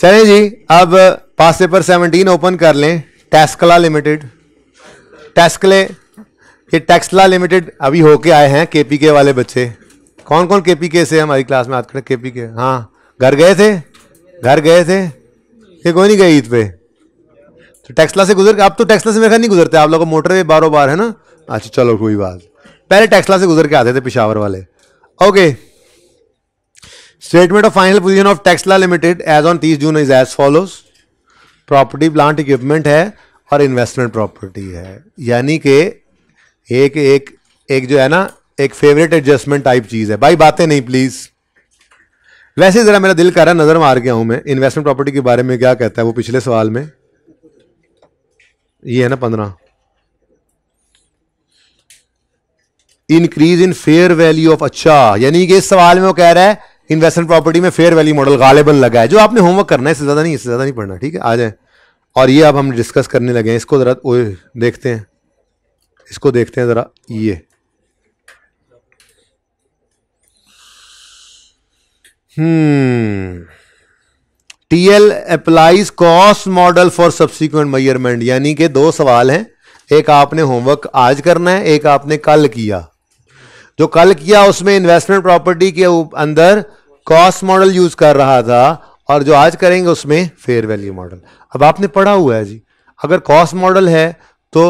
चले जी अब पास paper seventeen open कर लें टेस्कला लिमिटेड टेस्कले ये टेक्सला लिमिटेड अभी होके आए हैं केपीके वाले बच्चे कौन कौन केपीके से हमारी क्लास में पी केपीके हाँ घर गए थे घर गए थे ये कोई नहीं गए ईद पे तो टेक्सला से गुजर आप तो टेक्सला से मेरे ख्याल नहीं गुजरते आप लोगों को मोटर वे बारो बार है ना अच्छा चलो कोई बात पहले टेक्सला से गुजर के आते थे पिशावर वाले okay statement of final position of Texla limited as on तीस जून is as follows property plant equipment है और इन्वेस्टमेंट प्रॉपर्टी है यानी कि एक एक एक जो है ना एक फेवरेट एडजस्टमेंट टाइप चीज है भाई बातें नहीं प्लीज वैसे जरा मेरा दिल कर रहा है नजर मार के आऊं मैं इन्वेस्टमेंट प्रॉपर्टी के बारे में क्या कहता है वो पिछले सवाल में ये है ना पंद्रह increase in fair value of अच्छा यानी कि इस सवाल में वो कह रहा है इन्वेस्टमेंट प्रॉपर्टी में फेयर वैल्यू मॉडल गालेबल लगा है जो आपने होमवर्क करना है इससे ज़्यादा नहीं इससे ज़्यादा नहीं पढ़ना ठीक है आ जाए और ये अब हम डिस्कस करने लगे हैं इसको ज़रा देखते हैं इसको देखते हैं ज़रा ये T L applies cost model for subsequent measurement यानी कि दो सवाल हैं एक आपने होमवर्क आज करना है एक आपने कल किया जो कल किया उसमें इन्वेस्टमेंट प्रॉपर्टी के अंदर कॉस्ट मॉडल यूज कर रहा था और जो आज करेंगे उसमें फेयर वैल्यू मॉडल अब आपने पढ़ा हुआ है जी अगर कॉस्ट मॉडल है तो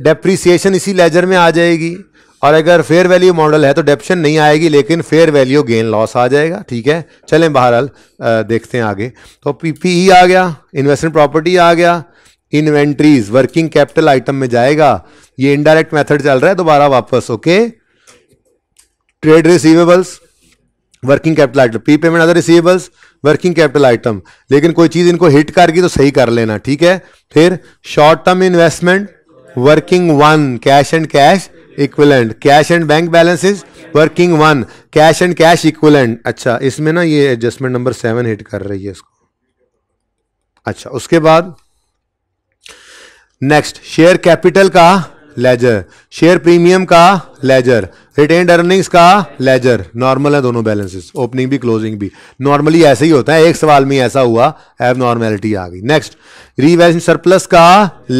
डेप्रिसिएशन इसी लेजर में आ जाएगी और अगर फेयर वैल्यू मॉडल है तो डेप्शन नहीं आएगी लेकिन फेयर वैल्यू गेन लॉस आ जाएगा ठीक है चलें बहरहाल देखते हैं आगे तो पीपीई e आ गया इन्वेस्टमेंट प्रॉपर्टी आ गया इन्वेंट्रीज वर्किंग कैपिटल आइटम में जाएगा ये इनडायरेक्ट मेथड चल रहा है दोबारा वापस okay trade receivables working capital item prepayment other receivables working capital item लेकिन कोई चीज इनको हिट करगी तो सही कर लेना ठीक है फिर short term investment working one cash and cash equivalent cash and bank balances working one cash and cash equivalent अच्छा इसमें ना ये एडजस्टमेंट नंबर सेवन हिट कर रही है इसको अच्छा उसके बाद नेक्स्ट शेयर कैपिटल का लेजर शेयर प्रीमियम का लेजर रिटेन अर्निंग्स का लेजर नॉर्मल है दोनों बैलेंसेस ओपनिंग भी क्लोजिंग भी नॉर्मली ऐसे ही होता है एक सवाल में ऐसा हुआ एब नॉर्मेलिटी आ गई नेक्स्ट रिवेन्यू सरप्लस का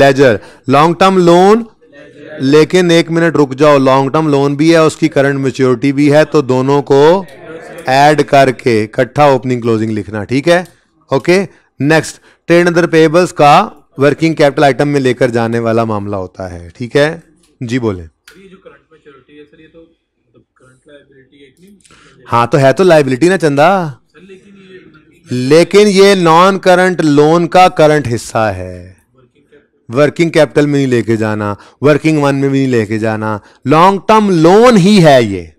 लेजर लॉन्ग टर्म लोन लेकिन एक मिनट रुक जाओ लॉन्ग टर्म लोन भी है उसकी करंट मेच्योरिटी भी है तो दोनों को एड करके इकट्ठा ओपनिंग क्लोजिंग लिखना ठीक है ओके नेक्स्ट ट्रेड अंदर पेबल्स का वर्किंग कैपिटल आइटम में लेकर जाने वाला मामला होता है ठीक है जी बोले तो मतलब मतलब हाँ तो है तो लाइबिलिटी ना चंदा लेकिन ये नॉन करंट लोन का करंट हिस्सा है वर्किंग कैपिटल में नहीं लेके जाना वर्किंग वन में भी नहीं लेके जाना लॉन्ग टर्म लोन ही है ये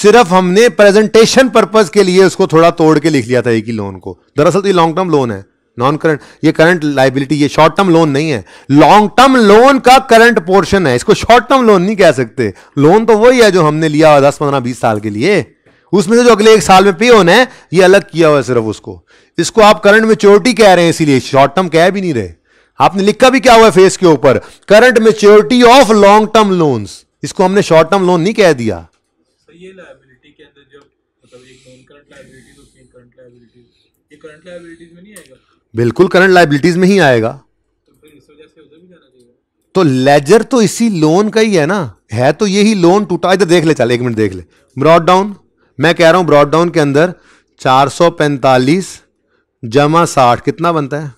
सिर्फ हमने प्रेजेंटेशन पर्पज के लिए उसको थोड़ा तोड़ के लिख लिया था एक ही लोन को दरअसल तो ये लॉन्ग टर्म लोन है नॉन करंट ये करंट लाइबिलिटी ये शॉर्ट टर्म लोन नहीं है लॉन्ग टर्म लोन का करंट पोर्शन है इसको शॉर्ट टर्म लोन नहीं कह सकते लोन तो वही है जो हमने लिया हुआ दस पंद्रह बीस साल के लिए उसमें से जो अगले एक साल में पे होना है ये अलग किया हुआ है सिर्फ उसको इसको आप करंट मेच्योरिटी कह रहे हैं इसीलिए शॉर्ट टर्म कह भी नहीं रहे आपने लिखा भी क्या हुआ है फेस के ऊपर current maturity of long term loan इसको हमने शॉर्ट टर्म लोन नहीं कह दिया तो ये करंट लायबिलिटी मतलब में नहीं आएगा बिल्कुल करंट लाइबिलिटीज में ही आएगा तो लेजर तो इसी लोन का ही है ना है तो यही लोन टूटा इधर देख ले चल एक मिनट देख ले ब्रॉड डाउन मैं कह रहा हूं ब्रॉड डाउन के अंदर 445 जमा 60 कितना बनता है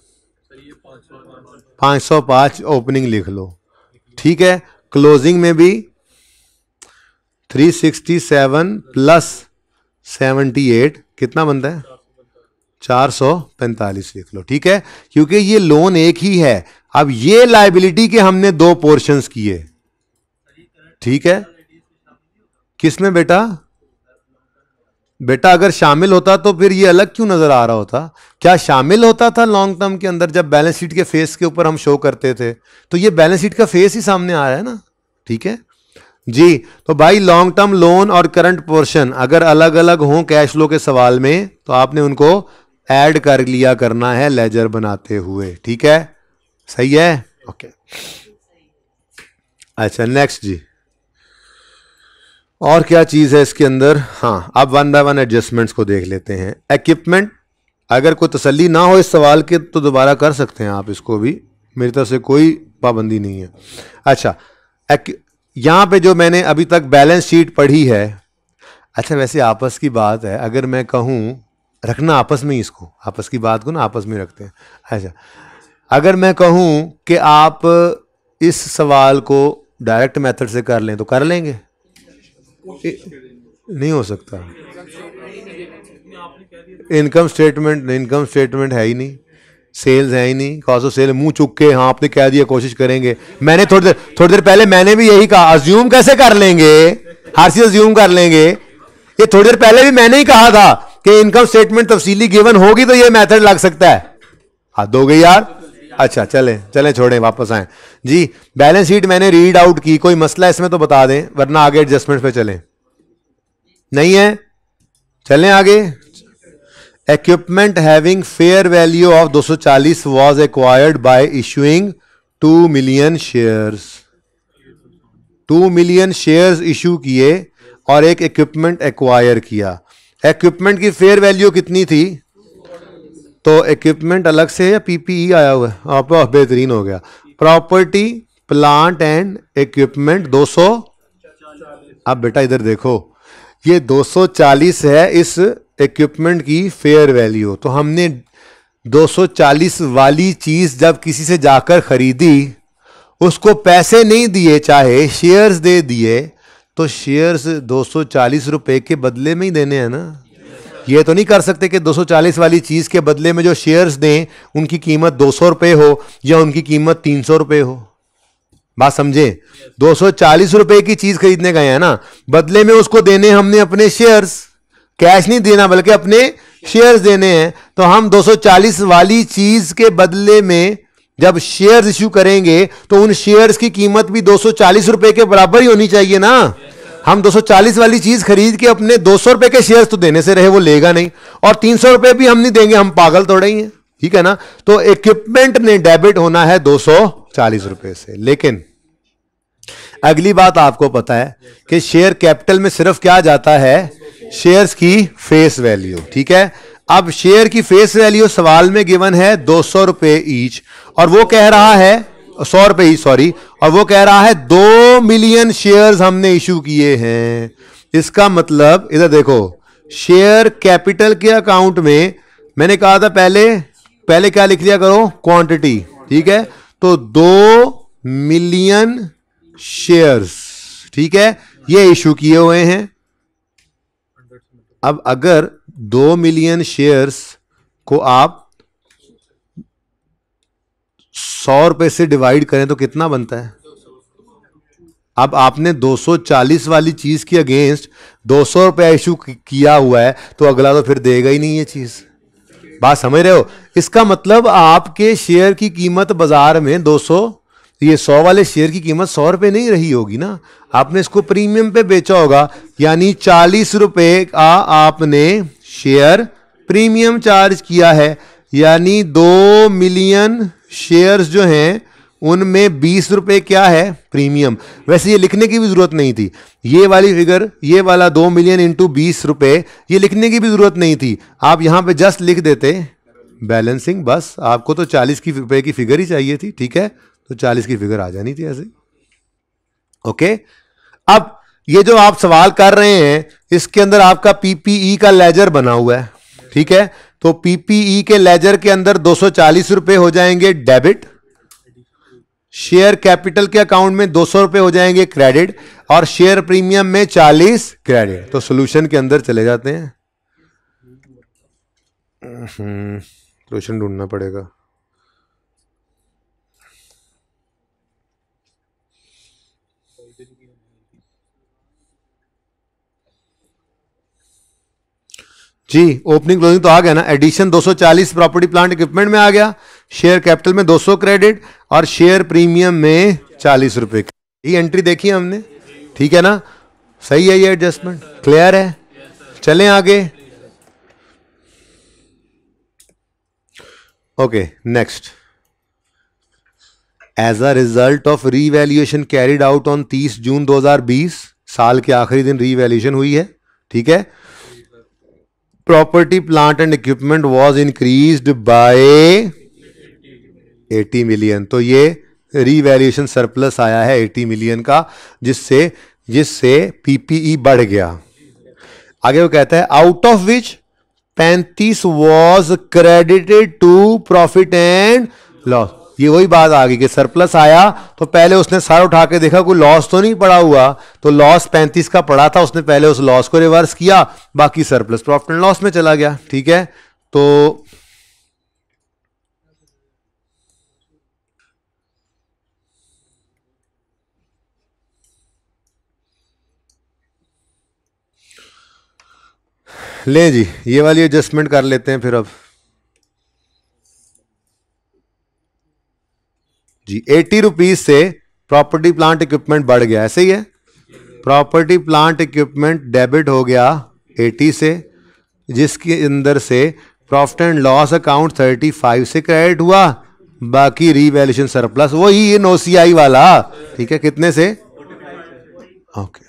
505 ओपनिंग लिख लो ठीक है क्लोजिंग में भी 367 प्लस 78 कितना बनता है चार सौ पैंतालीस लिख लो ठीक है क्योंकि ये लोन एक ही है अब ये लाइबिलिटी के हमने दो पोर्शंस किए ठीक है किस में बेटा बेटा अगर शामिल होता तो फिर ये अलग क्यों नजर आ रहा होता क्या शामिल होता था लॉन्ग टर्म के अंदर जब बैलेंस शीट के फेस के ऊपर हम शो करते थे तो ये बैलेंस शीट का फेस ही सामने आ रहा है ना ठीक है जी तो भाई लॉन्ग टर्म लोन और करंट पोर्शन अगर अलग अलग हों कैश फ्लो के सवाल में तो आपने उनको ऐड कर लिया करना है लेजर बनाते हुए ठीक है सही है ओके अच्छा नेक्स्ट जी और क्या चीज़ है इसके अंदर हाँ अब वन बाय वन एडजस्टमेंट्स को देख लेते हैं इक्विपमेंट अगर कोई तसल्ली ना हो इस सवाल के तो दोबारा कर सकते हैं आप इसको भी मेरी तरफ से कोई पाबंदी नहीं है अच्छा यहाँ पे जो मैंने अभी तक बैलेंस शीट पढ़ी है अच्छा वैसे आपस की बात है अगर मैं कहूँ रखना आपस में ही इसको आपस की बात को ना आपस में रखते हैं अच्छा अगर मैं कहूँ कि आप इस सवाल को डायरेक्ट मेथड से कर लें तो कर लेंगे नहीं हो सकता इनकम स्टेटमेंट इनकम स्टेटमेंट है ही नहीं सेल्स है ही नहीं कॉस्ट ऑफ तो सेल मुंह चुक के हाँ आपने कह दिया कोशिश करेंगे मैंने थोड़ी देर थोड़ी देर पहले मैंने भी यही कहा अज्यूम कैसे कर लेंगे हर चीज अज्यूम कर लेंगे ये थोड़ी देर पहले भी मैंने ही कहा था कि इनकम स्टेटमेंट तफसीली गिवन होगी तो ये मेथड लग सकता है दो दोगे यार अच्छा चले चले छोड़े वापस आए जी बैलेंस शीट मैंने रीड आउट की कोई मसला इसमें तो बता दें वरना आगे एडजस्टमेंट पे चलें नहीं है चलें आगे equipment having fair value of 240 was acquired by issuing 2 million share 2 million share issue किए और एक इक्विपमेंट एक्वायर किया इक्विपमेंट की फेयर वैल्यू कितनी थी तो इक्विपमेंट अलग से या पीपीई e आया हुआ है आप बेहतरीन हो गया प्रॉपर्टी प्लांट एंड इक्विपमेंट 200 अब बेटा इधर देखो ये 240 है इस इक्विपमेंट की फेयर वैल्यू तो हमने 240 वाली चीज जब किसी से जाकर खरीदी उसको पैसे नहीं दिए चाहे शेयर्स दे दिए तो शेयर्स 240 रुपए के बदले में ही देने हैं ना ये तो नहीं कर सकते कि 240 वाली चीज़ के बदले में जो शेयर्स दें उनकी कीमत दो सौ रुपए हो या उनकी कीमत तीन सौ रुपए हो बात समझे दो सौ चालीस की चीज़ खरीदने गए हैं ना बदले में उसको देने हमने अपने शेयर्स कैश नहीं देना बल्कि अपने शेयर्स देने हैं तो हम 240 वाली चीज़ के बदले में जब शेयर्स इश्यू करेंगे तो उन शेयर्स की कीमत भी 240 रुपए के बराबर ही होनी चाहिए ना हम 240 वाली चीज खरीद के अपने दो सौ रुपए के शेयर तो देने से रहे वो लेगा नहीं और तीन सौ रुपए भी हम नहीं देंगे हम पागल तोड़े ही हैं ठीक है ना तो इक्विपमेंट ने डेबिट होना है दो सौ चालीस रुपए से लेकिन अगली बात आपको पता है कि शेयर कैपिटल में सिर्फ क्या जाता है शेयर्स की फेस वैल्यू ठीक है अब शेयर की फेस वैल्यू सवाल में गिवन है दो सौ रुपए ईच और वो कह रहा है सौ रुपए ही सॉरी और वो कह रहा है दो मिलियन शेयर्स हमने इशू किए हैं इसका मतलब इधर देखो शेयर कैपिटल के अकाउंट में मैंने कहा था पहले पहले क्या लिख लिया करो क्वांटिटी ठीक है तो दो मिलियन शेयर्स ठीक है ये इशू किए हुए हैं अब अगर दो मिलियन शेयर्स को आप सौ रुपए से डिवाइड करें तो कितना बनता है अब आपने 240 वाली चीज़ की अगेंस्ट दो सौ रुपया इशू किया हुआ है तो अगला तो फिर देगा ही नहीं ये चीज़ बात समझ रहे हो इसका मतलब आपके शेयर की कीमत बाजार में 200 ये 100 वाले शेयर की कीमत सौ रुपए नहीं रही होगी ना आपने इसको प्रीमियम पे बेचा होगा यानी चालीस रुपये का आपने शेयर प्रीमियम चार्ज किया है यानी दो मिलियन शेयर्स जो हैं उनमें बीस रुपये क्या है प्रीमियम वैसे ये लिखने की भी ज़रूरत नहीं थी ये वाली फिगर ये वाला दो मिलियन इंटू बीस रुपये ये लिखने की भी ज़रूरत नहीं थी आप यहाँ पे जस्ट लिख देते बैलेंसिंग बस आपको तो चालीस की रुपये की फिगर ही चाहिए थी ठीक है तो चालीस की फिगर आ जानी थी ऐसे ओके अब ये जो आप सवाल कर रहे हैं इसके अंदर आपका पीपीई e का लेजर बना हुआ है ठीक है तो पीपीई e के लेजर के अंदर दो सौ रुपए हो जाएंगे डेबिट शेयर कैपिटल के अकाउंट में दो सौ रुपए हो जाएंगे क्रेडिट और शेयर प्रीमियम में चालीस क्रेडिट तो सोल्यूशन के अंदर चले जाते हैं सोल्यूशन हम्म, ढूंढना पड़ेगा जी ओपनिंग क्लोजिंग तो आ गया ना एडिशन 240 प्रॉपर्टी प्लांट इक्विपमेंट में आ गया शेयर कैपिटल में 200 क्रेडिट और शेयर प्रीमियम में चालीस रुपए ये एंट्री देखी हमने ठीक है ना सही है ये एडजस्टमेंट क्लियर है चले आगे okay next as a result of revaluation carried out on 30 June 2020 साल के आखिरी दिन रीवैल्यूएशन हुई है ठीक है property plant and equipment was increase by 80 million तो ये रीवैल्यूएशन सरप्लस आया है 80 मिलियन का जिससे जिससे पीपीई e बढ़ गया आगे वो कहता है आउट ऑफ विच पैंतीस was credited to profit and loss ये वही बात आ गई कि सरप्लस आया तो पहले उसने सर उठा के देखा कोई लॉस तो नहीं पड़ा हुआ तो लॉस पैंतीस का पड़ा था उसने पहले उस लॉस को रिवर्स किया बाकी सरप्लस प्रॉफिट एंड लॉस में चला गया ठीक है तो लें जी ये वाली एडजस्टमेंट कर लेते हैं फिर अब जी एटी रुपीज से प्रॉपर्टी प्लांट इक्विपमेंट बढ़ गया ऐसे ही है प्रॉपर्टी प्लांट इक्विपमेंट डेबिट हो गया एटी से जिसके अंदर से profit and loss account thirty five से क्रेडिट हुआ बाकी रीवैल्यूशन सरप्लस वही ये आई वाला ठीक है कितने से ओके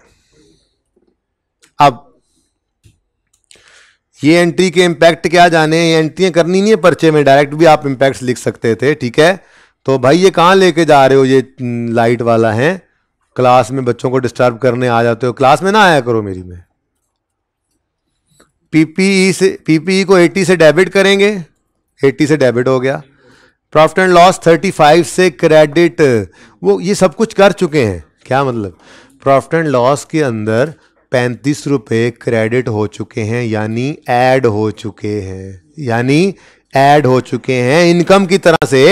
अब ये एंट्री के इंपैक्ट क्या जाने ये एंट्रियां करनी नहीं है पर्चे में डायरेक्ट भी आप इंपैक्ट लिख सकते थे ठीक है तो भाई ये कहाँ लेके जा रहे हो ये लाइट वाला है क्लास में बच्चों को डिस्टर्ब करने आ जाते हो क्लास में ना आया करो मेरी में पीपीई e से पीपीई e को 80 से डेबिट करेंगे 80 से डेबिट हो गया प्रॉफिट एंड लॉस 35 से क्रेडिट वो ये सब कुछ कर चुके हैं क्या मतलब प्रॉफिट एंड लॉस के अंदर पैंतीस रुपये क्रेडिट हो चुके हैं यानी ऐड हो चुके हैं यानी ऐड हो चुके हैं इनकम की तरह से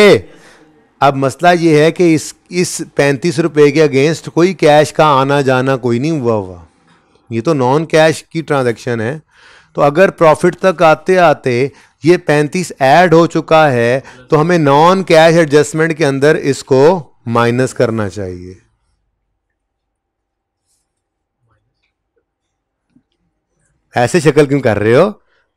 अब मसला ये है कि इस इस पैंतीस रुपए के अगेंस्ट कोई कैश का आना जाना कोई नहीं हुआ हुआ ये तो नॉन कैश की ट्रांजैक्शन है तो अगर प्रॉफिट तक आते आते ये पैंतीस ऐड हो चुका है तो हमें नॉन कैश एडजस्टमेंट के अंदर इसको माइनस करना चाहिए ऐसे शक्ल क्यों कर रहे हो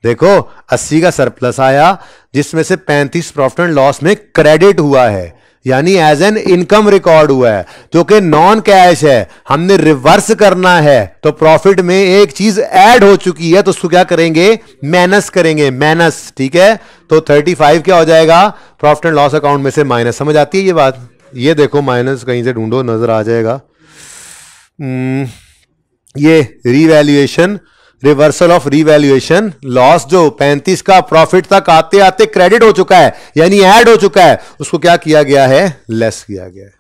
देखो 80 का सरप्लस आया जिसमें से 35 प्रॉफिट एंड लॉस में क्रेडिट हुआ है यानी एज एन इनकम रिकॉर्ड हुआ है जो कि नॉन कैश है हमने रिवर्स करना है तो प्रॉफिट में एक चीज ऐड हो चुकी है तो उसको क्या करेंगे माइनस करेंगे माइनस ठीक है तो 35 क्या हो जाएगा प्रॉफिट एंड लॉस अकाउंट में से माइनस समझ आती है ये बात ये देखो माइनस कहीं से ढूंढो नजर आ जाएगा हम्म, ये revaluation reversal of revaluation loss जो 35 का प्रॉफिट तक आते आते क्रेडिट हो चुका है यानी ऐड हो चुका है उसको क्या किया गया है लेस किया गया है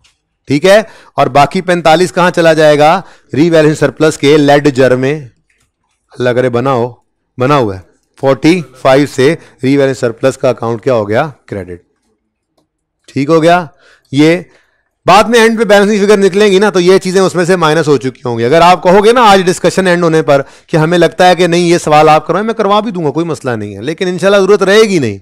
ठीक है और बाकी 45 कहां चला जाएगा रिवैल्यूएशन सरप्लस के लेड जर में अल्लाह करे बना हो बना हुआ है 45 से रिवैल्यूएशन सरप्लस का अकाउंट क्या हो गया क्रेडिट ठीक हो गया ये बाद में एंड पे बैलेंसिंग फिगर निकलेंगी ना तो ये चीज़ें उसमें से माइनस हो चुकी होंगी अगर आप कहोगे ना आज डिस्कशन एंड होने पर कि हमें लगता है कि नहीं ये सवाल आप करवाएं मैं करवा भी दूंगा कोई मसला नहीं है लेकिन इंशाल्लाह ज़रूरत रहेगी नहीं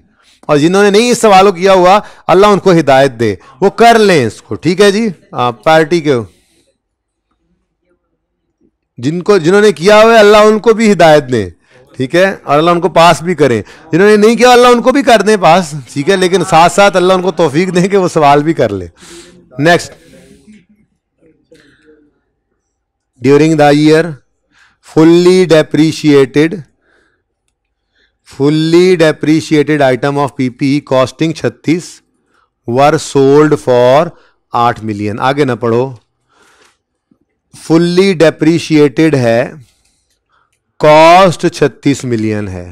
और जिन्होंने नहीं इस सवाल को किया हुआ अल्लाह उनको हिदायत दे वो कर लें इसको ठीक है जी आप पार्टी के जिनको जिन्होंने किया हुआ है अल्लाह उनको भी हिदायत दें ठीक है और अल्लाह उनको पास भी करें जिन्होंने नहीं किया अल्लाह उनको भी कर दें पास ठीक है लेकिन साथ साथ अल्लाह उनको तोफीक दें कि वो सवाल भी कर लें next during the year fully depreciated fully depreciated item of PP costing छत्तीस वर सोल्ड फॉर आठ मिलियन आगे ना पढ़ो फुल्ली डेप्रीशिएटेड है कॉस्ट छत्तीस मिलियन है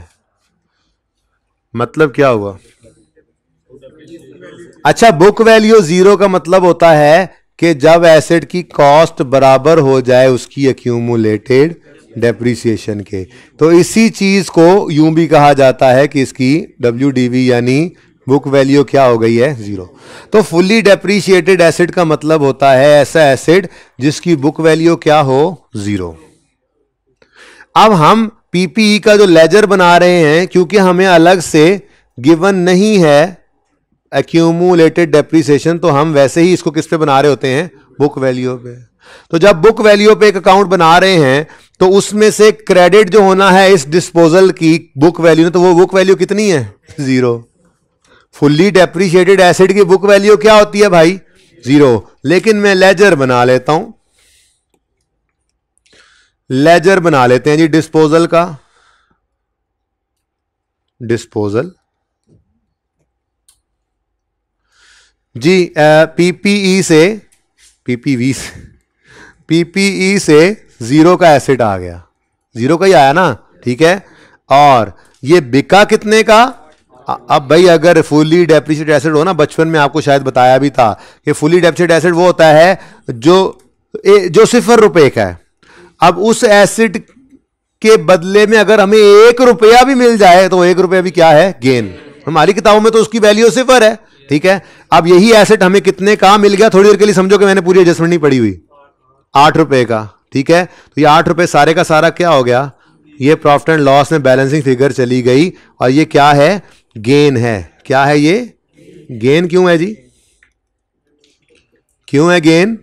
मतलब क्या हुआ अच्छा बुक वैल्यू जीरो का मतलब होता है कि जब एसेट की कॉस्ट बराबर हो जाए उसकी अक्यूमुलेटेड डेप्रिसिएशन के तो इसी चीज को यूं भी कहा जाता है कि इसकी डब्ल्यू यानी बुक वैल्यू क्या हो गई है जीरो तो फुल्ली डेप्रीशिएटेड एसेट का मतलब होता है ऐसा एसेट जिसकी बुक वैल्यू क्या हो जीरो अब हम पीपीई e का जो लेजर बना रहे हैं क्योंकि हमें अलग से गिवन नहीं है एक्यूमुलेटेड डेप्रीसिएशन तो हम वैसे ही इसको किस पे बना रहे होते हैं बुक वैल्यू पे तो जब बुक वैल्यू पे एक अकाउंट बना रहे हैं तो उसमें से क्रेडिट जो होना है इस डिस्पोजल की बुक वैल्यू में तो वो बुक वैल्यू कितनी है जीरो फुल्ली डेप्रीशिएटेड एसेट की बुक वैल्यू क्या होती है भाई जीरो लेकिन मैं लेजर बना लेता हूं लेजर बना लेते हैं जी डिस्पोजल का डिस्पोजल जी पीपीई e से पीपीवी से पीपीई e से जीरो का एसिड आ गया जीरो का ही आया ना ठीक है और ये बिका कितने का अब भाई अगर फुली डेप्रिशिएट एसिड हो ना बचपन में आपको शायद बताया भी था कि फुली डेप्रिशिएट एसिड वो होता है जो ए, जो सिफर रुपए का है अब उस एसिड के बदले में अगर हमें एक रुपया भी मिल जाए तो एक रुपया भी क्या है गेन हमारी किताबों में तो उसकी वैल्यू सिफर है ठीक है अब यही एसेट हमें कितने का मिल गया थोड़ी देर के लिए समझो कि मैंने पूरी एडजस्टमेंट नहीं पड़ी हुई आठ रुपए का ठीक है तो ये आठ रुपए सारे का सारा क्या हो गया ये प्रॉफिट एंड लॉस में बैलेंसिंग फिगर चली गई और ये क्या है गेन है क्या है ये गेन क्यों है जी क्यों है गेन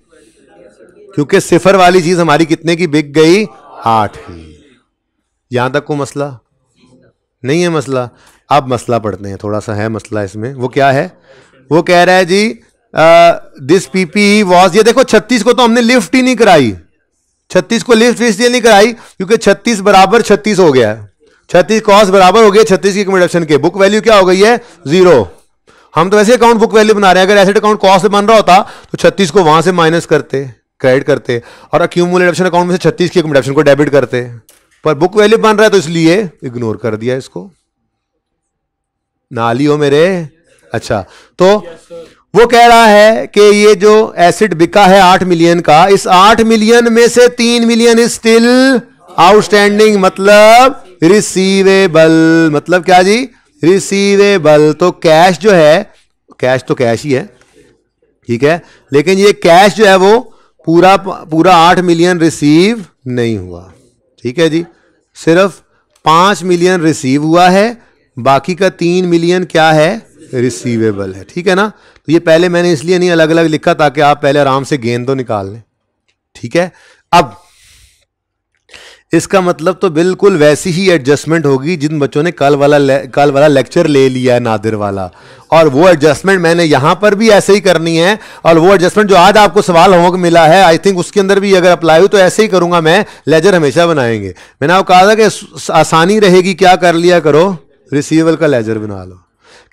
क्योंकि सिफर वाली चीज हमारी कितने की बिक गई आठ की यहां तक को मसला नहीं है मसला अब मसला पढ़ते हैं थोड़ा सा है मसला इसमें वो क्या है वो कह रहा है जी दिस पीपी वॉज ये देखो छत्तीस को तो हमने लिफ्ट ही नहीं कराई छत्तीस को लिफ्ट इसलिए नहीं कराई क्योंकि छत्तीस बराबर छत्तीस हो गया है छत्तीस कॉस्ट बराबर हो गया छत्तीस की कमेडक्शन के बुक वैल्यू क्या हो गई है जीरो हम तो वैसे अकाउंट बुक वैल्यू बना रहे हैं अगर एसेट अकाउंट कॉस्ट बन रहा होता तो छत्तीस को वहां से माइनस करते क्रेडिट करते और अक्यूमुलेट अकाउंट में से छत्तीस की अकोमोडेशन को डेबिट करते पर बुक वैल्यू बन रहा है तो इसलिए इग्नोर कर दिया इसको नाली हो मेरे अच्छा तो वो कह रहा है कि ये जो एसिड बिका है आठ मिलियन का इस आठ मिलियन में से तीन मिलियन इज स्टिल आउटस्टैंडिंग मतलब रिसीवेबल मतलब क्या जी रिसीवेबल तो कैश जो है कैश तो कैश ही है ठीक है लेकिन ये कैश जो है वो पूरा पूरा आठ मिलियन रिसीव नहीं हुआ ठीक है जी सिर्फ पांच मिलियन रिसीव हुआ है बाकी का तीन मिलियन क्या है रिसीवेबल है ठीक है ना तो ये पहले मैंने इसलिए नहीं अलग अलग लिखा ताकि आप पहले आराम से गेंद तो निकाल लें ठीक है अब इसका मतलब तो बिल्कुल वैसी ही एडजस्टमेंट होगी जिन बच्चों ने कल वाला कल वाला लेक्चर ले लिया है नादिर वाला और वो एडजस्टमेंट मैंने यहां पर भी ऐसे ही करनी है और वो एडजस्टमेंट जो आज आपको सवाल होमवर्क मिला है आई थिंक उसके अंदर भी अगर अप्लाई हो तो ऐसे ही करूंगा मैं लेजर हमेशा बनाएंगे मैंने आपको कहा था कि आसानी रहेगी क्या कर लिया करो रिसीवेबल का लेजर बना लो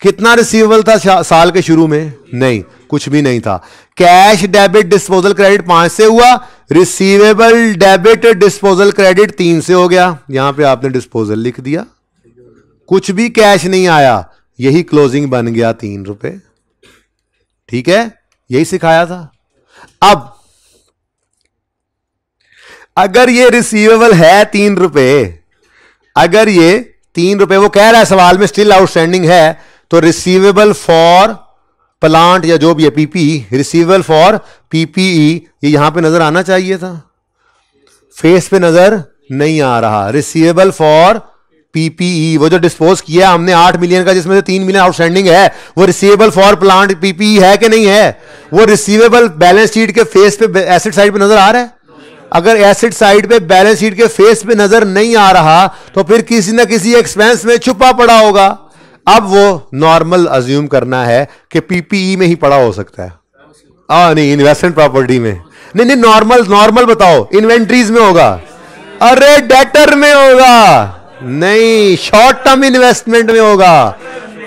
कितना रिसीवेबल था साल के शुरू में नहीं कुछ भी नहीं था कैश डेबिट डिस्पोजल क्रेडिट पांच से हुआ रिसीवेबल डेबिट डिस्पोजल क्रेडिट तीन से हो गया यहां पे आपने डिस्पोजल लिख दिया कुछ भी कैश नहीं आया यही क्लोजिंग बन गया तीन रुपए ठीक है यही सिखाया था अब अगर ये रिसीवेबल है तीन रुपए अगर ये तीन रुपए वो कह रहा है सवाल में स्टिल आउटस्टैंडिंग है तो रिसीवेबल फॉर प्लांट या जो भी है पीपीई रिसीवेबल फॉर पीपीई ये यहां पे नजर आना चाहिए था फेस पे नजर नहीं आ रहा रिसीवेबल फॉर पीपीई वो जो डिस्पोज किया हमने आठ मिलियन का जिसमें से तीन मिलियन आउटस्टैंडिंग है वो रिसीवेबल फॉर प्लांट पीपीई है कि नहीं है वो रिसीवेबल बैलेंस शीट के फेस पे एसेट साइड पे नजर आ रहा है अगर एसिड साइड पे बैलेंस शीट के फेस पे नजर नहीं आ रहा तो फिर किसी ना किसी एक्सपेंस में छुपा पड़ा होगा अब वो नॉर्मल अज्यूम करना है कि पीपीई e में ही पड़ा हो सकता है आ, हाँ, नहीं इन्वेस्टमेंट प्रॉपर्टी में नहीं नहीं नॉर्मल नॉर्मल बताओ इन्वेंट्रीज में होगा अरे डेटर में होगा नहीं शॉर्ट टर्म इन्वेस्टमेंट में होगा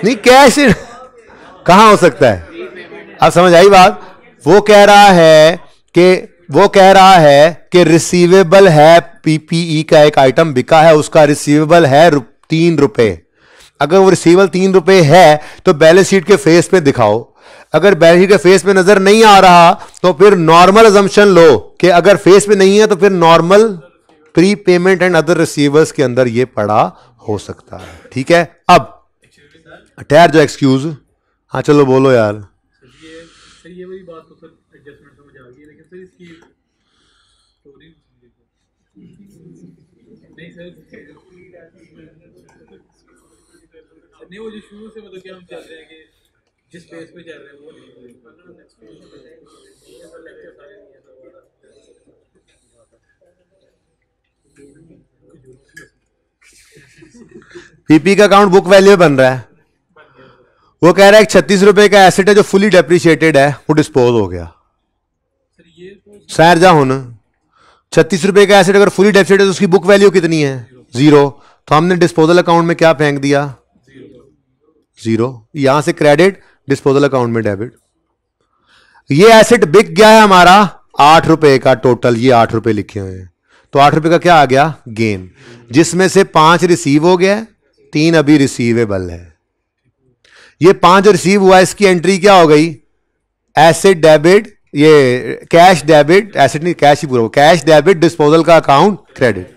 नहीं कैश कहां हो सकता है अब समझ आई बात वो कह रहा है कि वो कह रहा है कि रिसीवेबल है पीपीई e का एक आइटम बिका है उसका रिसीवेबल है रु, तीन रुपए अगर वो रिसीवेबल तीन रुपए है तो बैलेंस शीट के फेस पे दिखाओ अगर बैलेंस शीट के फेस पे नजर नहीं आ रहा तो फिर नॉर्मल एजम्पन लो कि अगर फेस पे नहीं है तो फिर normal prepayment and other receivers के अंदर ये पड़ा हो सकता है ठीक है अब ठहर जाओ एक्सक्यूज हाँ चलो बोलो यार सर ये, सर ये बात नहीं वो जो शुरू से मतलब कि हम चल रहे हैं कि जिस पेज पे चल रहे हैं वो नहीं पीपी का अकाउंट बुक वैल्यू बन रहा है वो कह रहा है छत्तीस रुपए का एसेट है जो फुली डेप्रिशिएटेड है वो डिस्पोज हो गया तो- सैर जा होना छत्तीस रुपए का एसेट अगर फुली डेप्रिशिएटेड है तो उसकी बुक वैल्यू कितनी है जीरो तो हमने डिस्पोजल अकाउंट में क्या फेंक दिया जीरो यहां से क्रेडिट डिस्पोजल अकाउंट में डेबिट ये एसेट बिक गया है हमारा आठ रुपए का टोटल ये आठ रुपए लिखे हुए हैं तो आठ रुपए का क्या आ गया गेन जिसमें से पांच रिसीव हो गया तीन अभी रिसीवेबल है ये पांच रिसीव हुआ इसकी एंट्री क्या हो गई एसेट डेबिट ये कैश डेबिट एसेट नहीं कैश ही पूरा कैश डेबिट डिस्पोजल का अकाउंट क्रेडिट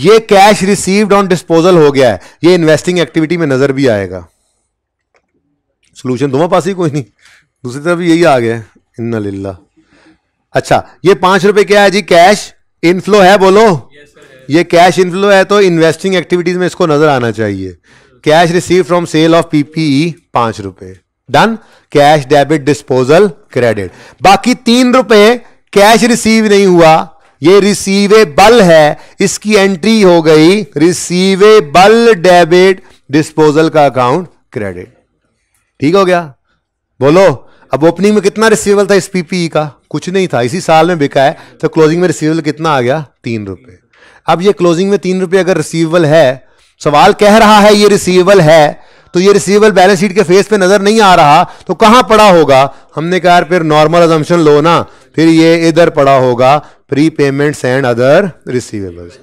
ये कैश रिसीव्ड ऑन डिस्पोजल हो गया है ये इन्वेस्टिंग एक्टिविटी में नजर भी आएगा सोल्यूशन दोनों पास ही कोई नहीं दूसरी तरफ यही आ गया इन्ना लिल्ला अच्छा ये पांच रुपए क्या है जी कैश इनफ्लो है बोलो ये कैश इनफ्लो है तो इन्वेस्टिंग एक्टिविटीज में इसको नजर आना चाहिए cash receive from sale of PPE पांच रुपए done cash debit disposal credit बाकी तीन रुपए कैश रिसीव नहीं हुआ ये रिसीवेबल है इसकी एंट्री हो गई रिसीवेबल डेबिट डिस्पोजल का अकाउंट क्रेडिट ठीक हो गया बोलो अब ओपनिंग में कितना रिसीवेबल था इस पीपीई e का कुछ नहीं था इसी साल में बिका है तो क्लोजिंग में रिसीवेबल कितना आ गया तीन रुपए अब ये क्लोजिंग में तीन रुपए अगर रिसीवेबल है सवाल कह रहा है ये रिसीवेबल है तो ये रिसीवेबल बैलेंस शीट के फेस पे नजर नहीं आ रहा तो कहां पड़ा होगा हमने कहा यार फिर नॉर्मल एजम्पन लो ना फिर ये इधर पड़ा होगा prepayments and other receivables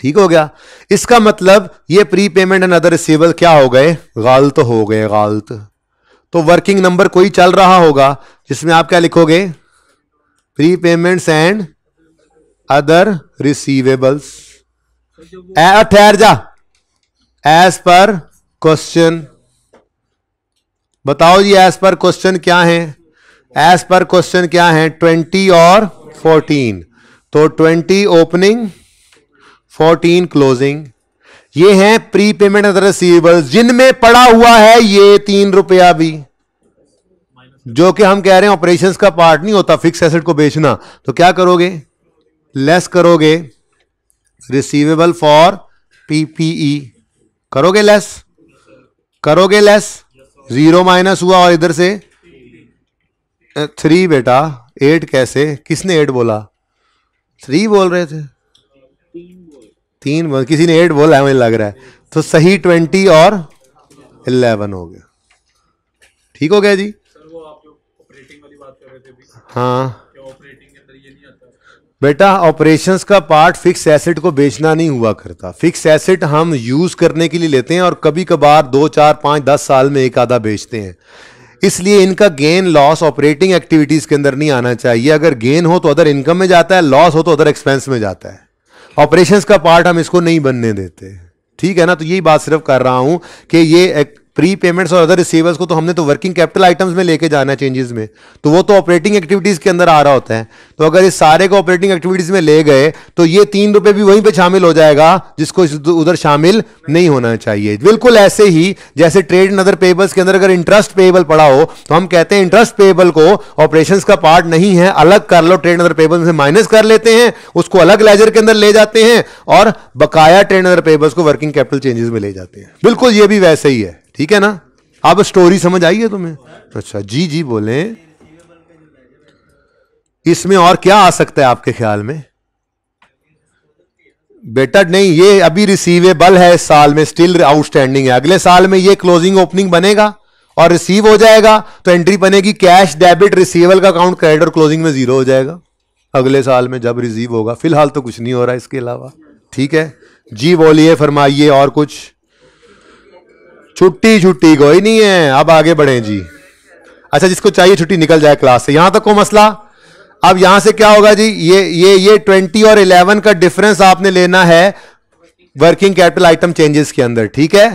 ठीक हो गया इसका मतलब ये prepayment and other receivable क्या हो गए गलत हो गए गलत तो वर्किंग नंबर कोई चल रहा होगा जिसमें आप क्या लिखोगे prepayment and other receivables ठहर जा एज पर क्वेश्चन बताओ जी एज पर क्वेश्चन क्या है एज पर क्वेश्चन क्या है ट्वेंटी और फोर्टीन तो ट्वेंटी ओपनिंग फोर्टीन क्लोजिंग ये हैं प्री पेमेंट अदर रिसीवेबल जिनमें पड़ा हुआ है ये तीन रुपया भी जो कि हम कह रहे हैं ऑपरेशन का पार्ट नहीं होता फिक्स एसेट को बेचना तो क्या करोगे लेस करोगे रिसीवेबल फॉर पीपीई करोगे लेस करोगे लेस जीरो माइनस हुआ और इधर से थ्री बेटा एट कैसे किसने एट बोला थ्री बोल रहे थे तीन बोल किसी ने एट बोला मुझे लग रहा है तो सही ट्वेंटी और इलेवन हो गया ठीक हो गया जी सर वो आप जो ऑपरेटिंग वाली बात कर रहे थे हाँ बेटा ऑपरेशंस का पार्ट फिक्स एसेट को बेचना नहीं हुआ करता फिक्स एसेट हम यूज करने के लिए लेते हैं और कभी कभार दो चार पांच दस साल में एक आधा बेचते हैं इसलिए इनका गेन लॉस ऑपरेटिंग एक्टिविटीज के अंदर नहीं आना चाहिए अगर गेन हो तो अदर इनकम में जाता है लॉस हो तो अदर एक्सपेंस में जाता है ऑपरेशंस का पार्ट हम इसको नहीं बनने देते ठीक है ना तो यही बात सिर्फ कर रहा हूं कि ये एक प्री पेमेंट्स और अदर रिसीवर्स को तो हमने तो वर्किंग कैपिटल आइटम्स में लेके जाना है चेंजेस में तो वो तो ऑपरेटिंग एक्टिविटीज के अंदर आ रहा होता है तो अगर इस सारे को ऑपरेटिंग एक्टिविटीज में ले गए तो ये तीन रुपए भी वहीं पे शामिल हो जाएगा जिसको उधर शामिल नहीं होना चाहिए बिल्कुल ऐसे ही जैसे ट्रेड एंड अदर पेबल्स के अंदर अगर इंटरेस्ट पेबल पड़ा हो तो हम कहते हैं इंटरेस्ट पेबल को ऑपरेशन का पार्ट नहीं है अलग कर लो ट्रेड अदर पेबल से माइनस कर लेते हैं उसको अलग लेजर के अंदर ले जाते हैं और बकाया ट्रेड अदर पेबल्स को वर्किंग कैपिटल चेंजेस में ले जाते हैं बिल्कुल ये भी वैसे ही है ठीक है ना अब स्टोरी समझ आई है तुम्हें तो अच्छा जी जी बोले इसमें और क्या आ सकता है आपके ख्याल में बेटा नहीं ये अभी रिसीवेबल है इस साल में स्टिल आउटस्टैंडिंग है अगले साल में ये क्लोजिंग ओपनिंग बनेगा और रिसीव हो जाएगा तो एंट्री बनेगी कैश डेबिट रिसीवेबल का अकाउंट क्रेडिट और क्लोजिंग में जीरो हो जाएगा अगले साल में जब रिसीव होगा फिलहाल तो कुछ नहीं हो रहा इसके अलावा ठीक है जी बोलिए फरमाइए और कुछ छुट्टी छुट्टी कोई नहीं है अब आगे बढ़े जी अच्छा जिसको चाहिए छुट्टी निकल जाए क्लास से यहां तक को मसला अब यहां से क्या होगा जी ये ये ये ट्वेंटी और इलेवन का डिफरेंस आपने लेना है वर्किंग कैपिटल आइटम चेंजेस के अंदर ठीक है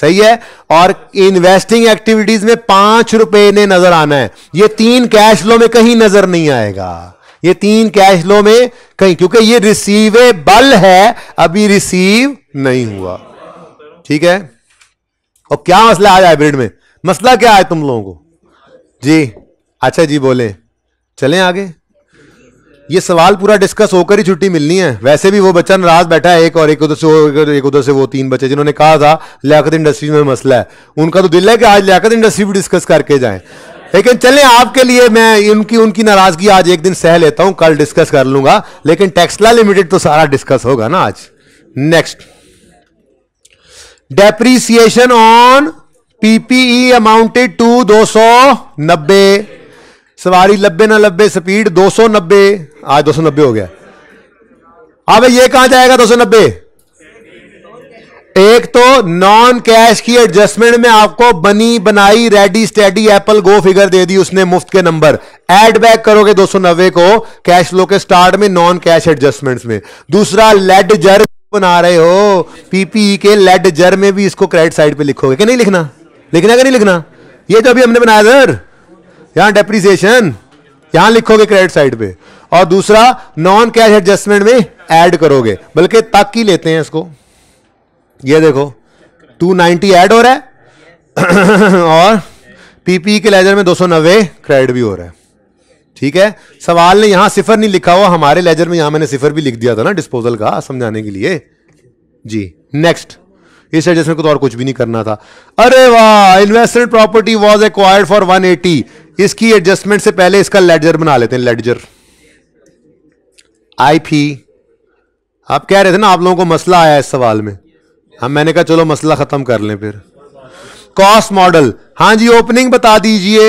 सही है और इन्वेस्टिंग एक्टिविटीज में पांच रुपए ने नजर आना है ये तीन कैश लो में कहीं नजर नहीं आएगा ये तीन कैश लो में कहीं क्योंकि ये रिसीवेबल है अभी रिसीव नहीं हुआ ठीक है और क्या मसला आया हाइब्रिड में मसला क्या है तुम लोगों को जी अच्छा जी बोले चले आगे ये सवाल पूरा डिस्कस होकर ही छुट्टी मिलनी है वैसे भी वो बच्चा नाराज बैठा है एक और एक उधर से वो एक उधर से वो तीन बच्चे जिन्होंने कहा था लियाकत इंडस्ट्री में मसला है उनका तो दिल है कि आज लियाकत इंडस्ट्री भी डिस्कस करके जाए लेकिन चलें आपके लिए मैं उनकी उनकी नाराजगी आज एक दिन सह लेता हूं कल डिस्कस कर लूंगा लेकिन टेक्सला लिमिटेड तो सारा डिस्कस होगा ना आज next depreciation on PPE amounted to दो नब्बे सवारी लब्बे ना लब्बे स्पीड दो सौ नब्बे आज दो सौ नब्बे हो गया अब हाँ ये कहां जाएगा दो सौ नब्बे एक तो नॉन कैश की एडजस्टमेंट में आपको बनी बनाई ready steady apple go figure दे दी उसने मुफ्त के नंबर एड बैक करोगे नब्बे को कैश फ्लो के स्टार्ट में नॉन कैश एडजस्टमेंट्स में दूसरा लेड जर्क बना रहे हो पीपीई के लेड जर में भी इसको क्रेडिट साइड पे लिखोगे कि नहीं लिखना लिखना कि नहीं लिखना ये जो अभी हमने बनाया सर यहां डेप्रीसिएशन यहां लिखोगे क्रेडिट साइड पे और दूसरा नॉन कैश एडजस्टमेंट में ऐड करोगे बल्कि तक ही लेते हैं इसको ये देखो 290 ऐड हो रहा है और पीपी के लेजर में 290 क्रेडिट भी हो रहा है ठीक है सवाल ने यहां सिफर नहीं लिखा हुआ हमारे लेजर में यहां मैंने सिफर भी लिख दिया था ना डिस्पोजल का समझाने के लिए जी नेक्स्ट इस एडजस्टमेंट को तो और कुछ भी नहीं करना था अरे वाह investment property was acquired for one इसकी एडजस्टमेंट से पहले इसका लेडजर बना लेते हैं लेडजर आई फी आप कह रहे थे ना आप लोगों को मसला आया इस सवाल में हम हाँ, मैंने कहा चलो मसला खत्म कर लें फिर कॉस्ट मॉडल हाँ जी ओपनिंग बता दीजिए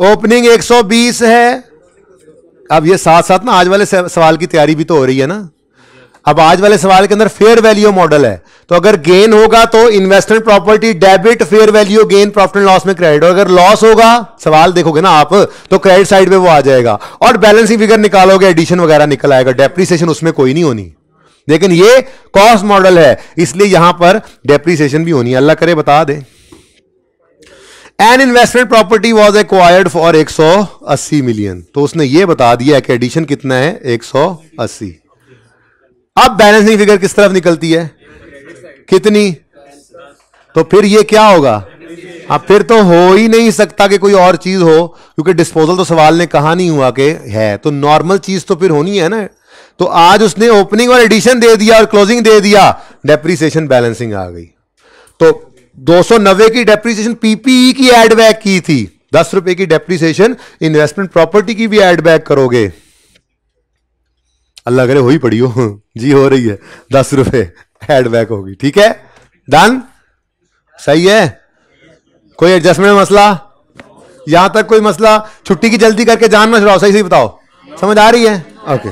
ओपनिंग 120 है अब ये साथ साथ ना आज वाले सवाल की तैयारी भी तो हो रही है ना अब आज वाले सवाल के अंदर फेयर वैल्यू मॉडल है तो अगर गेन होगा तो investment property debit fair value gain profit and loss में क्रेडिट और अगर लॉस होगा सवाल देखोगे ना आप तो क्रेडिट साइड पे वो आ जाएगा और बैलेंसिंग फिगर निकालोगे एडिशन वगैरह निकल आएगा डेप्रीसिएशन उसमें कोई नहीं होनी लेकिन ये कॉस्ट मॉडल है इसलिए यहां पर डेप्रीसिएशन भी होनी है अल्लाह करे बता दे an investment property was acquired for 180 million तो उसने ये बता दिया कि एडिशन कितना है 180 अब बैलेंसिंग फिगर किस तरफ निकलती है कितनी तो फिर ये क्या होगा हाँ फिर तो हो ही नहीं सकता कि कोई और चीज हो क्योंकि डिस्पोजल तो सवाल ने कहा नहीं हुआ कि है तो नॉर्मल चीज तो फिर होनी है ना तो आज उसने ओपनिंग और एडिशन दे दिया और क्लोजिंग दे दिया डेप्रीसिएशन बैलेंसिंग आ गई तो 290 की डेप्रीसिएशन पीपीई e की एड बैक की थी दस रुपए की डेप्रीसिएशन इन्वेस्टमेंट प्रॉपर्टी की भी एड बैक करोगे अल्लाह करे हो ही पड़ी हो जी हो रही है दस रुपए एड बैक होगी ठीक है डन सही है कोई एडजस्टमेंट मसला यहां तक कोई मसला छुट्टी की जल्दी करके जानना छुड़ाओ सही सही बताओ समझ आ रही है ओके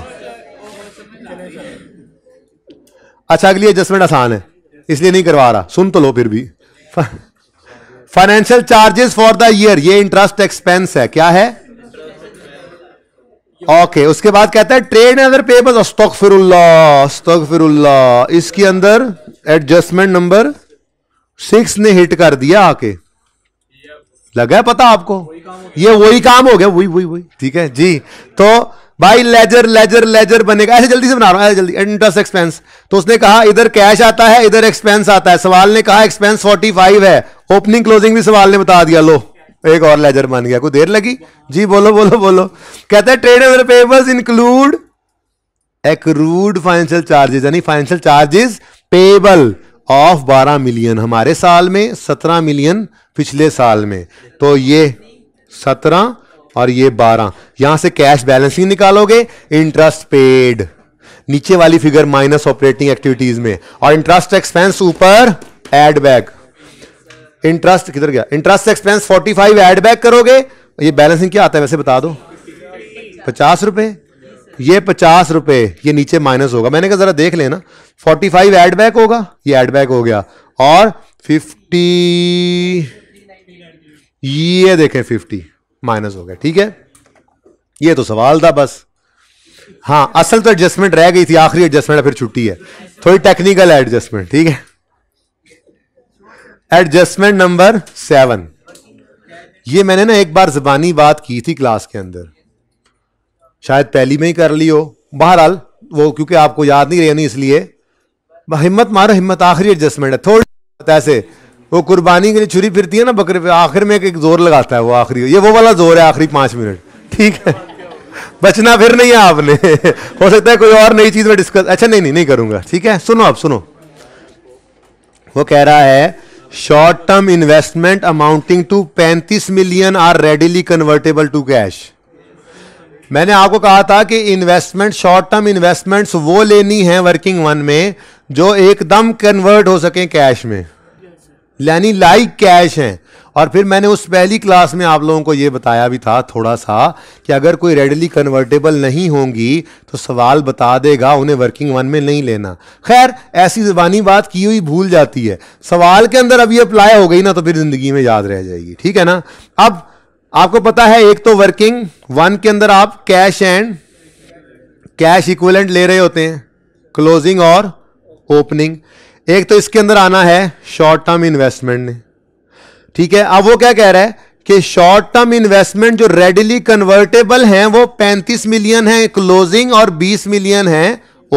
अच्छा अगली एडजस्टमेंट आसान है इसलिए नहीं करवा रहा सुन तो लो फिर भी financial charges for the year ये इंटरेस्ट एक्सपेंस है क्या है ओके okay, उसके बाद कहता है ट्रेड अदर पेबल स्टॉक फिर इसके अंदर एडजस्टमेंट नंबर सिक्स ने हिट कर दिया आके लगा है पता आपको ये वही काम हो गया वही वही वही ठीक है जी तो भाई लेजर लेजर लेजर बनेगा ऐसे जल्दी से बना रहा हूं जल्दी इंटरेस्ट एक्सपेंस तो उसने कहा इधर कैश आता है इधर एक्सपेंस आता है सवाल ने कहा एक्सपेंस फोर्टी फाइव है ओपनिंग क्लोजिंग भी सवाल ने बता दिया लो एक और लेजर बन गया कोई देर लगी जी बोलो बोलो बोलो कहते हैं trade and paper include rude financial charges यानी financial charges payable of 12 million हमारे साल में 17 मिलियन पिछले साल में तो ये 17 और ये 12 यहां से कैश बैलेंसिंग निकालोगे इंटरेस्ट पेड नीचे वाली फिगर माइनस ऑपरेटिंग एक्टिविटीज में और इंटरेस्ट एक्सपेंस ऊपर एड बैक इंटरेस्ट किधर गया इंटरेस्ट एक्सपेंस 45 एड बैक करोगे ये बैलेंसिंग क्या आता है वैसे बता दो पचास रुपए ये पचास रुपए ये नीचे माइनस होगा मैंने कहा जरा देख लेना फोर्टी फाइव एड बैक होगा ये एड बैक हो गया और फिफ्टी ये देखें फिफ्टी माइनस हो गया ठीक है ये तो सवाल था बस हाँ असल तो एडजस्टमेंट रह गई थी आखिरी एडजस्टमेंट फिर छुट्टी है थोड़ी टेक्निकल एडजस्टमेंट ठीक है एडजस्टमेंट नंबर सेवन ये मैंने ना एक बार जबानी बात की थी क्लास के अंदर शायद पहली में ही कर ली हो बहरहाल वो क्योंकि आपको याद नहीं रहनी इसलिए हिम्मत मारो हिम्मत आखिरी एडजस्टमेंट है थोड़ी ऐसे वो कुर्बानी के लिए छुरी फिरती है ना बकरे पे आखिर में एक, एक जोर लगाता है वो आखिरी ये वो वाला जोर है आखिरी पांच मिनट ठीक है बचना फिर नहीं है आपने हो सकता है कोई और नई चीज़ में डिस्कस अच्छा नहीं नहीं नहीं करूंगा ठीक है सुनो आप सुनो वो कह रहा है short term investment amounting to पैंतीस million are readily convertible to cash मैंने आपको कहा था कि इन्वेस्टमेंट शॉर्ट टर्म इन्वेस्टमेंट्स वो लेनी है वर्किंग वन में जो एकदम कन्वर्ट हो सके कैश में यानी लाइक कैश है और फिर मैंने उस पहली क्लास में आप लोगों को ये बताया भी था थोड़ा सा कि अगर कोई रेडली कन्वर्टेबल नहीं होंगी तो सवाल बता देगा उन्हें वर्किंग वन में नहीं लेना खैर ऐसी जबानी बात की हुई भूल जाती है सवाल के अंदर अभी अप्लाई हो गई ना तो फिर ज़िंदगी में याद रह जाएगी ठीक है ना अब आपको पता है एक तो वर्किंग वन के अंदर आप कैश एंड कैश इक्विवेलेंट ले रहे होते हैं क्लोजिंग और ओपनिंग एक तो इसके अंदर आना है शॉर्ट टर्म इन्वेस्टमेंट ने ठीक है अब वो क्या कह रहा है कि शॉर्ट टर्म इन्वेस्टमेंट जो रेडिली कन्वर्टेबल हैं वो 35 मिलियन है क्लोजिंग और 20 मिलियन है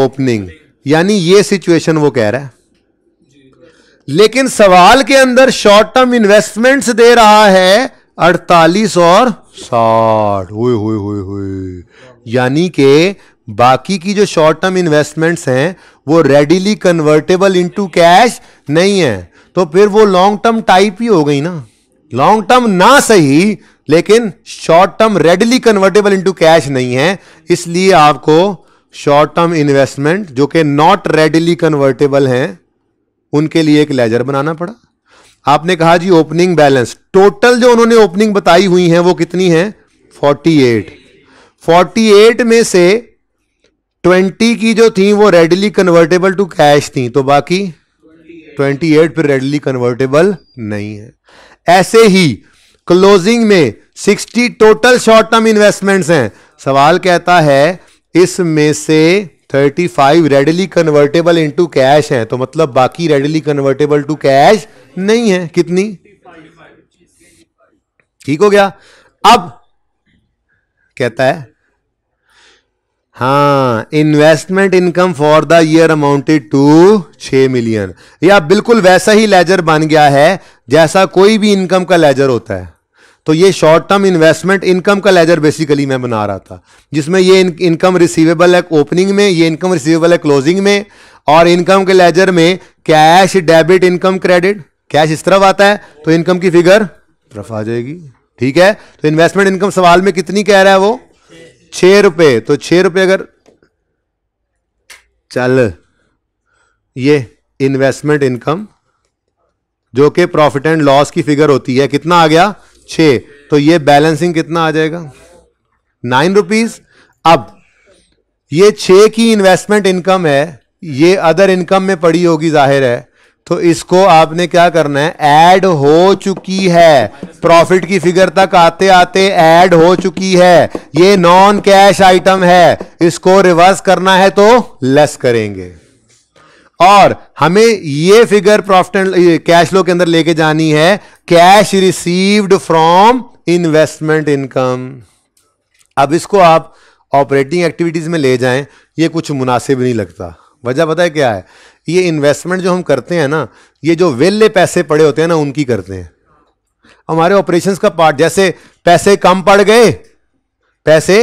ओपनिंग यानी ये सिचुएशन वो कह रहा है लेकिन सवाल के अंदर शॉर्ट टर्म इन्वेस्टमेंट्स दे रहा है अड़तालीस और साठ हुए हुए हुए हुए यानी कि बाकी की जो शॉर्ट टर्म इन्वेस्टमेंट्स हैं वो रेडीली कन्वर्टेबल इनटू कैश नहीं है तो फिर वो लॉन्ग टर्म टाइप ही हो गई ना लॉन्ग टर्म ना सही लेकिन short term readily convertible into cash नहीं है इसलिए आपको शॉर्ट टर्म इन्वेस्टमेंट जो कि नॉट रेडिली कन्वर्टेबल हैं उनके लिए एक लेजर बनाना पड़ा आपने कहा जी ओपनिंग बैलेंस टोटल जो उन्होंने ओपनिंग बताई हुई है वो कितनी है 48 48 में से 20 की जो थी वो रेडली कन्वर्टेबल टू कैश थी तो बाकी 28 फिर रेडली कन्वर्टेबल नहीं है ऐसे ही क्लोजिंग में 60 टोटल शॉर्ट टर्म इन्वेस्टमेंट्स हैं सवाल कहता है इसमें से 35 रेडली कन्वर्टेबल इंटू कैश हैं तो मतलब बाकी रेडली कन्वर्टेबल टू कैश नहीं है कितनी ठीक हो गया अब कहता है हाँ investment income for the year amounted to छ मिलियन या बिल्कुल वैसा ही लेजर बन गया है जैसा कोई भी इनकम का लेजर होता है तो ये शॉर्ट टर्म इन्वेस्टमेंट इनकम का लेजर बेसिकली मैं बना रहा था जिसमें ये इनकम रिसीवेबल है ओपनिंग में ये इनकम रिसीवेबल है क्लोजिंग में और इनकम के लेजर में cash debit income credit cash इस तरफ आता है तो इनकम की फिगर तरफ आ जाएगी ठीक है तो इन्वेस्टमेंट इनकम सवाल में कितनी कह रहा है वो छह रुपए तो छह रुपए अगर चल ये इन्वेस्टमेंट इनकम जो कि प्रॉफिट एंड लॉस की फिगर होती है कितना आ गया छ तो ये बैलेंसिंग कितना आ जाएगा नाइन रुपीज अब ये छ की इन्वेस्टमेंट इनकम है ये अदर इनकम में पड़ी होगी जाहिर है तो इसको आपने क्या करना है ऐड हो चुकी है प्रॉफिट की फिगर तक आते आते ऐड हो चुकी है ये नॉन कैश आइटम है इसको रिवर्स करना है तो लेस करेंगे और हमें ये figure profit and cash flow के अंदर लेके जानी है cash received from investment income अब इसको आप ऑपरेटिंग एक्टिविटीज में ले जाएं ये कुछ मुनासिब नहीं लगता वजह पता है क्या है ये इन्वेस्टमेंट जो हम करते हैं ना ये जो वेले पैसे पड़े होते हैं ना उनकी करते हैं हमारे ऑपरेशंस का पार्ट जैसे पैसे कम पड़ गए पैसे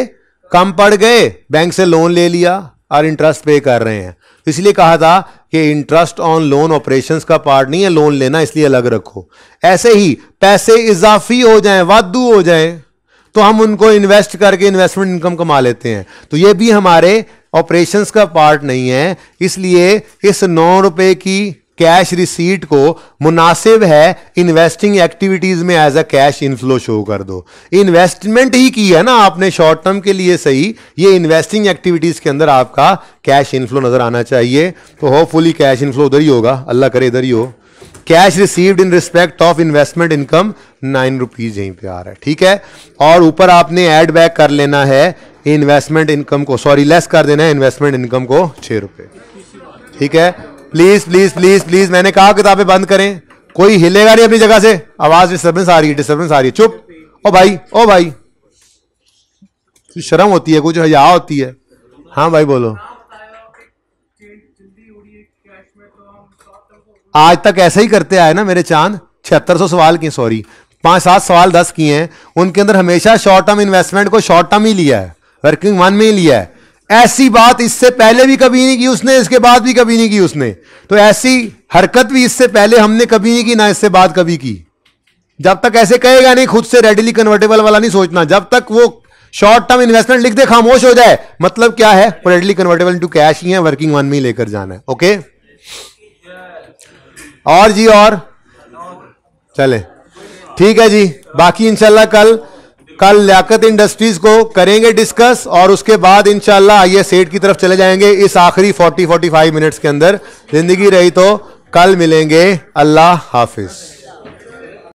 कम पड़ गए बैंक से लोन ले लिया और इंटरेस्ट पे कर रहे हैं तो इसलिए कहा था कि इंटरेस्ट ऑन लोन ऑपरेशंस का पार्ट नहीं है लोन लेना इसलिए अलग रखो ऐसे ही पैसे इजाफी हो जाएं वादू हो जाएं तो हम उनको इन्वेस्ट करके इन्वेस्टमेंट इनकम कमा लेते हैं तो ये भी हमारे ऑपरेशंस का पार्ट नहीं है इसलिए इस नौ रुपए की कैश रिसीट को मुनासिब है इन्वेस्टिंग एक्टिविटीज में as a cash inflow show कर दो इन्वेस्टमेंट ही की है ना आपने शॉर्ट टर्म के लिए सही ये इन्वेस्टिंग एक्टिविटीज के अंदर आपका कैश इनफ्लो नजर आना चाहिए तो होपफुली कैश इनफ्लो उधर ही होगा अल्लाह करे इधर ही हो cash received in respect of investment income nine rupees यहीं पे आ रहा है ठीक है और ऊपर आपने एड बैक कर लेना है इन्वेस्टमेंट इनकम को सॉरी लेस कर देना है इन्वेस्टमेंट इनकम को छह रुपए ठीक है प्लीज प्लीज प्लीज प्लीज मैंने कहा किताबें बंद करें कोई हिलेगा नहीं अपनी जगह से आवाज डिस्टर्बेंस आ रही है डिस्टर्बेंस आ रही है चुप ओ भाई ओ भाई शर्म होती है कुछ हजा होती है हाँ भाई बोलो आज तक ऐसा ही करते आए ना मेरे चांद छिहत्तर सौ सवाल किए सॉरी पांच सात सवाल दस किए हैं उनके अंदर हमेशा शॉर्ट टर्म इन्वेस्टमेंट को शॉर्ट टर्म ही लिया है वर्किंग वन में ही लिया है ऐसी बात इससे पहले भी कभी नहीं की उसने इसके बाद भी कभी नहीं की उसने तो ऐसी हरकत भी इससे पहले हमने कभी नहीं की ना इससे बाद कभी की जब तक ऐसे कहेगा नहीं खुद से रेडिली कन्वर्टेबल वाला नहीं सोचना जब तक वो शॉर्ट टर्म इन्वेस्टमेंट लिख दे खामोश हो जाए मतलब क्या है रेडिली कन्वर्टेबल इंटू कैश ही है वर्किंग वन में लेकर जाना है ओके और जी और चले ठीक है जी बाकी इंशाल्लाह कल कल लियाकत इंडस्ट्रीज को करेंगे डिस्कस और उसके बाद इंशाल्लाह आइए सेट की तरफ चले जाएंगे इस आखिरी 40 45 मिनट्स के अंदर जिंदगी रही तो कल मिलेंगे अल्लाह हाफिज़